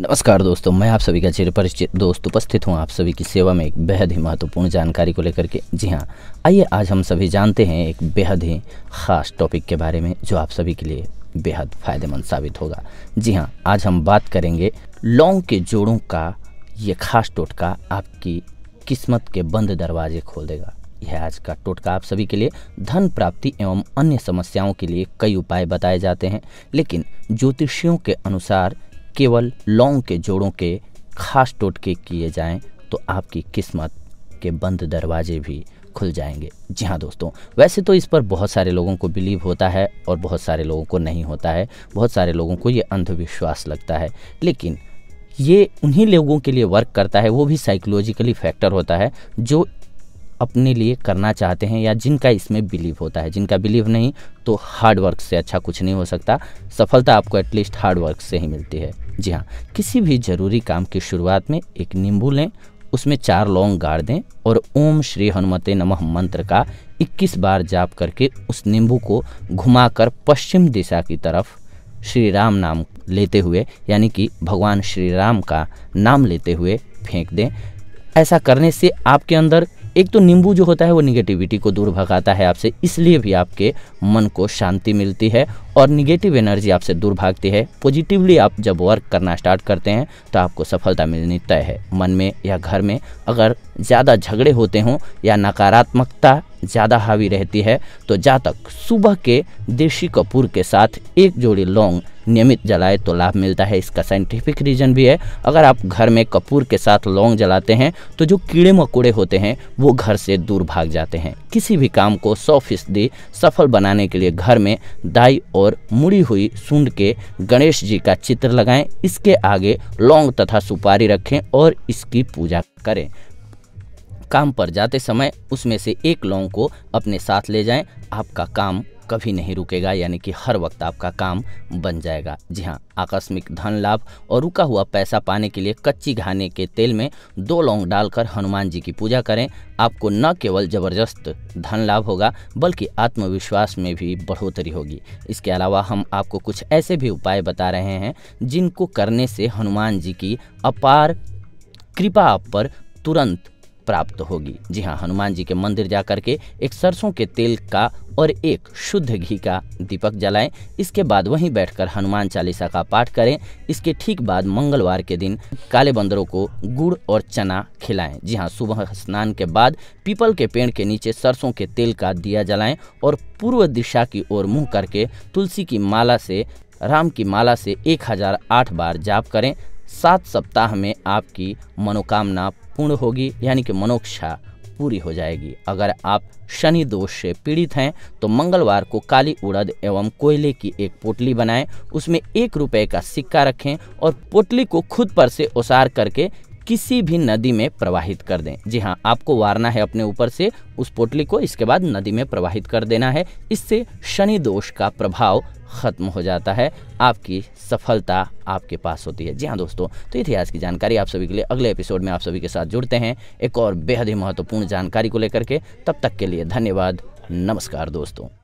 नमस्कार दोस्तों मैं आप सभी का चिरपरिचित दोस्त उपस्थित हूँ आप सभी की सेवा में एक बेहद ही महत्वपूर्ण जानकारी को लेकर के जी हाँ आइए आज हम सभी जानते हैं एक बेहद ही ख़ास टॉपिक के बारे में जो आप सभी के लिए बेहद फ़ायदेमंद साबित होगा जी हाँ आज हम बात करेंगे लौंग के जोड़ों का ये खास टोटका आपकी किस्मत के बंद दरवाजे खोल देगा यह आज का टोटका आप सभी के लिए धन प्राप्ति एवं अन्य समस्याओं के लिए कई उपाय बताए जाते हैं लेकिन ज्योतिषियों के अनुसार केवल लौंग के जोड़ों के खास टोटके किए जाएं तो आपकी किस्मत के बंद दरवाजे भी खुल जाएंगे जी हाँ दोस्तों वैसे तो इस पर बहुत सारे लोगों को बिलीव होता है और बहुत सारे लोगों को नहीं होता है बहुत सारे लोगों को ये अंधविश्वास लगता है लेकिन ये उन्हीं लोगों के लिए वर्क करता है वो भी साइकोलॉजिकली फैक्टर होता है जो अपने लिए करना चाहते हैं या जिनका इसमें बिलीव होता है जिनका बिलीव नहीं तो हार्ड वर्क से अच्छा कुछ नहीं हो सकता सफलता आपको एटलीस्ट हार्ड वर्क से ही मिलती है जी हाँ किसी भी ज़रूरी काम की शुरुआत में एक नींबू लें उसमें चार लौंग गाड़ दें और ओम श्री हनुमते नमः मंत्र का 21 बार जाप करके उस नींबू को घुमाकर पश्चिम दिशा की तरफ श्री राम नाम लेते हुए यानी कि भगवान श्री राम का नाम लेते हुए फेंक दें ऐसा करने से आपके अंदर एक तो नींबू जो होता है वो निगेटिविटी को दूर भगाता है आपसे इसलिए भी आपके मन को शांति मिलती है और निगेटिव एनर्जी आपसे दूर भागती है पॉजिटिवली आप जब वर्क करना स्टार्ट करते हैं तो आपको सफलता मिलनी तय है मन में या घर में अगर ज़्यादा झगड़े होते हों या नकारात्मकता ज़्यादा हावी रहती है तो जातक सुबह के देशी कपूर के साथ एक जोड़ी लौंग नियमित जलाए तो लाभ मिलता है इसका साइंटिफिक रीजन भी है अगर आप घर में कपूर के साथ लौंग जलाते हैं तो जो कीड़े मकोड़े होते हैं वो घर से दूर भाग जाते हैं किसी भी काम को सौ फीसदी सफल बनाने के लिए घर में दाई और मुड़ी हुई सूंड के गणेश जी का चित्र लगाएं इसके आगे लौंग तथा सुपारी रखें और इसकी पूजा करें काम पर जाते समय उसमें से एक लौंग को अपने साथ ले जाएं आपका काम कभी नहीं रुकेगा यानी कि हर वक्त आपका काम बन जाएगा जी हाँ आकस्मिक धन लाभ और रुका हुआ पैसा पाने के लिए कच्ची घाने के तेल में दो लौंग डालकर हनुमान जी की पूजा करें आपको न केवल ज़बरदस्त धन लाभ होगा बल्कि आत्मविश्वास में भी बढ़ोतरी होगी इसके अलावा हम आपको कुछ ऐसे भी उपाय बता रहे हैं जिनको करने से हनुमान जी की अपार कृपा आप पर तुरंत प्राप्त होगी जी हाँ हनुमान जी के मंदिर जा करके एक सरसों के तेल का और एक शुद्ध घी का दीपक जलाएं इसके बाद वहीं बैठकर हनुमान चालीसा का पाठ करें इसके ठीक बाद मंगलवार के दिन काले बंदरों को गुड़ और चना खिलाएं जी हाँ सुबह स्नान के बाद पीपल के पेड़ के नीचे सरसों के तेल का दिया जलाएं और पूर्व दिशा की ओर मुंह करके तुलसी की माला से राम की माला से आठ बार जाप करें सात सप्ताह में आपकी मनोकामना पूर्ण होगी यानी कि मनोक्षा पूरी हो जाएगी अगर आप शनि दोष से पीड़ित हैं तो मंगलवार को काली उड़द एवं कोयले की एक पोटली बनाएं उसमें एक रुपए का सिक्का रखें और पोटली को खुद पर से ओसार करके किसी भी नदी में प्रवाहित कर दें जी हाँ आपको वारना है अपने ऊपर से उस पोटली को इसके बाद नदी में प्रवाहित कर देना है इससे शनि दोष का प्रभाव खत्म हो जाता है आपकी सफलता आपके पास होती है जी हाँ दोस्तों तो ये थी आज की जानकारी आप सभी के लिए अगले एपिसोड में आप सभी के साथ जुड़ते हैं एक और बेहद ही महत्वपूर्ण जानकारी को लेकर के तब तक के लिए धन्यवाद नमस्कार दोस्तों